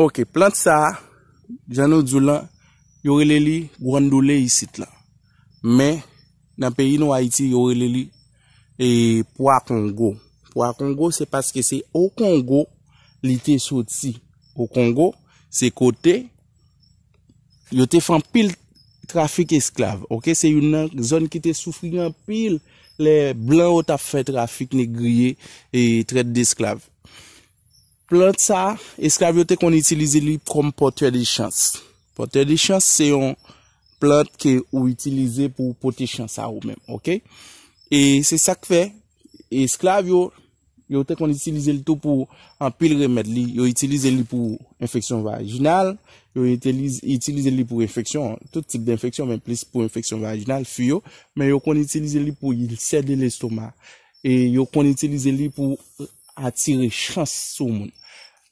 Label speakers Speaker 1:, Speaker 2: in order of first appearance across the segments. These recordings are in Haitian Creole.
Speaker 1: Ok, plant sa janou djoulan yorele li grandou le yisit la. Men, nan peyi nou a iti yorele li e, pou a Kongo. Pou a Kongo se paske se ou Kongo li te sot si. Ou Kongo se kote yo te fan pil trafik esklav. Ok, se yon nan zon ki te soufrigan pil le blan ou ta fè trafik negriye e tret de esklav. Plot sa, esklav e yo te kon itilize li prom potre de chans. Potre de chans se yon plot ke ou itilize pou potre de chans sa ou men. E se sak fe, esklav yo te kon itilize li tou pou anpil remed li. Yo itilize li pou infeksyon vaginal. Yo itilize li pou infeksyon, tout tik de infeksyon men plis pou infeksyon vaginal fuyo. Men yo kon itilize li pou yil sede l'estoma. E yo kon itilize li pou atire chans sou moun.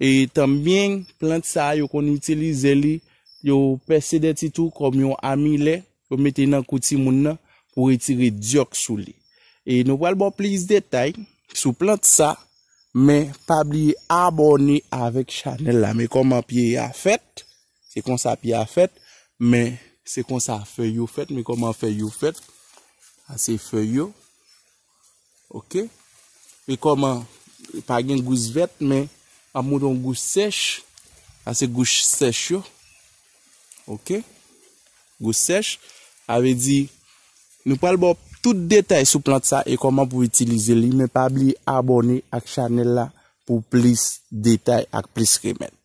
Speaker 1: E tambyen plant sa yo koni itilize li yo pesede titou kom yon ami le pou mette nan kouti moun nan pou itire diok sou li. E nou walbo plis detay sou plant sa men pabli aboni avek chanel la. Men koman piye a fet? Se kon sa piye a fet? Men se kon sa fuyo fet? Men koman fuyo fet? Ase fuyo? Ok? Men koman pa gen gous vet men A moudon gous sech. A ah, se gous sech yo. Ok. Gous sech. A ve di. Nou pal bo tout detay sou plant sa e koman pou itilize li. Me pabli abone ak chanel la pou plis detay ak plis remen.